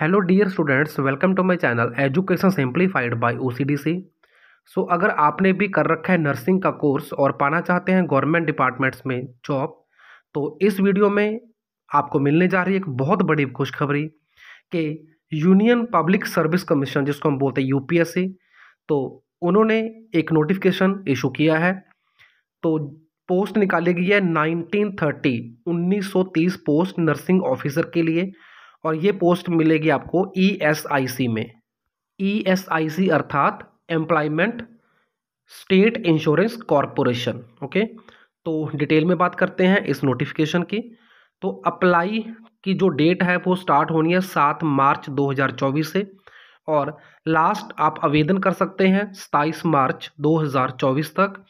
hello dear students welcome to my channel education simplified by OCDC so अगर आपने भी कर रखा है नर्सिंग का कोर्स और पाना चाहते हैं गवर्नमेंट डिपार्टमेंट्स में जॉब तो इस वीडियो में आपको मिलने जा रही है एक बहुत बड़ी खुशखबरी कि यूनियन पब्लिक सर्विस कमीशन जिसको हम बोलते हैं यू तो उन्होंने एक नोटिफिकेशन इशू किया है तो पोस्ट निकाली गई है नाइनटीन थर्टी उन्नीस सौ तीस पोस्ट नर्सिंग ऑफिसर के लिए और ये पोस्ट मिलेगी आपको ई एस आई सी में ई एस आई सी अर्थात employment state insurance corporation okay तो डिटेल में बात करते हैं इस नोटिफिकेशन की तो अप्लाई की जो डेट है वो स्टार्ट होनी है सात मार्च 2024 से और लास्ट आप आवेदन कर सकते हैं सताईस मार्च 2024 तक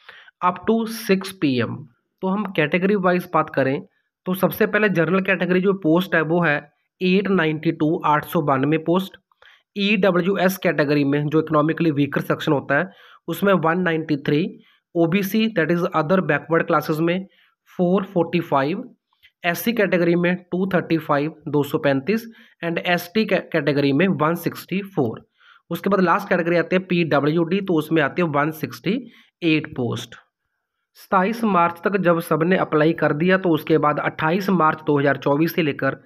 अप टू सिक्स पीएम तो हम कैटेगरी वाइज बात करें तो सबसे पहले जनरल कैटेगरी जो पोस्ट है वो है एट नाइन्टी टू आठ सौ बानवे post E W S category में जो इकोनॉमिकली वीकर सेक्शन होता है उसमें one ninety three O B C that is other backward classes में four forty five S C category में टू थर्टी फाइव दो सौ पैंतीस एंड एस टी कैटेगरी में वन सिक्सटी फोर उसके बाद लास्ट कैटेगरी आती है पी डब्ल्यू डी तो उसमें आती है वन सिक्सटी एट पोस्ट सताईस मार्च तक जब सबने अप्लाई कर दिया तो उसके बाद अट्ठाईस मार्च दो हज़ार चौबीस से लेकर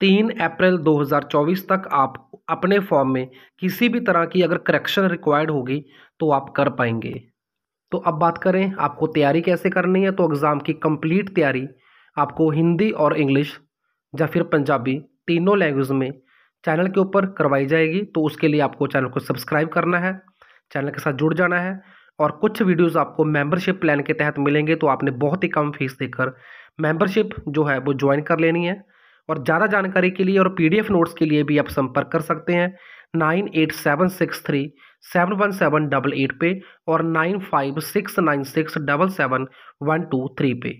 तीन अप्रैल 2024 तक आप अपने फॉर्म में किसी भी तरह की अगर करेक्शन रिक्वायर्ड होगी तो आप कर पाएंगे तो अब बात करें आपको तैयारी कैसे करनी है तो एग्ज़ाम की कंप्लीट तैयारी आपको हिंदी और इंग्लिश या फिर पंजाबी तीनों लैंग्वेज में चैनल के ऊपर करवाई जाएगी तो उसके लिए आपको चैनल को सब्सक्राइब करना है चैनल के साथ जुड़ जाना है और कुछ वीडियोस आपको मेंबरशिप प्लान के तहत मिलेंगे तो आपने बहुत ही कम फीस देकर मेंबरशिप जो है वो ज्वाइन कर लेनी है और ज़्यादा जानकारी के लिए और पीडीएफ नोट्स के लिए भी आप संपर्क कर सकते हैं nine eight seven six three seven one seven double eight पे और nine five six nine six double seven one two three पे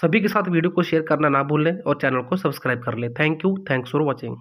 सभी के साथ वीडियो को शेयर करना ना भूलें और चैनल को सब्सक्राइब कर लें thank you thanks for watching